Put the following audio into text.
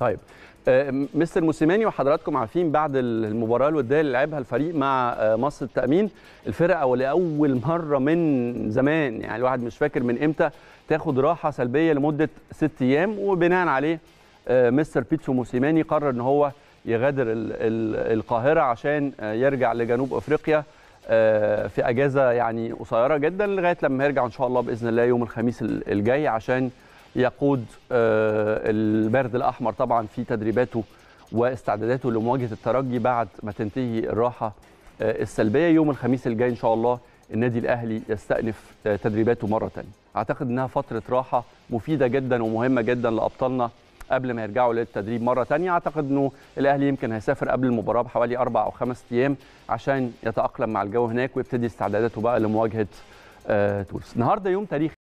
طيب آه، مستر موسيماني وحضراتكم عارفين بعد المباراه الوديه اللي لعبها الفريق مع آه، مصر التامين الفرقه ولاول مره من زمان يعني الواحد مش فاكر من امتى تاخد راحه سلبيه لمده ست ايام وبناء عليه آه، مستر بيتسو موسيماني قرر ان هو يغادر القاهره عشان يرجع لجنوب افريقيا في اجازه يعني قصيره جدا لغايه لما يرجع ان شاء الله باذن الله يوم الخميس الجاي عشان يقود آه، البرد الاحمر طبعا في تدريباته واستعداداته لمواجهه الترجي بعد ما تنتهي الراحه آه، السلبيه يوم الخميس الجاي ان شاء الله النادي الاهلي يستأنف آه، تدريباته مره ثانيه اعتقد انها فتره راحه مفيده جدا ومهمه جدا لابطالنا قبل ما يرجعوا للتدريب مره ثانيه اعتقد انه الاهلي يمكن هيسافر قبل المباراه بحوالي اربع او خمس ايام عشان يتاقلم مع الجو هناك ويبتدي استعداداته بقى لمواجهه تونس النهارده يوم تاريخي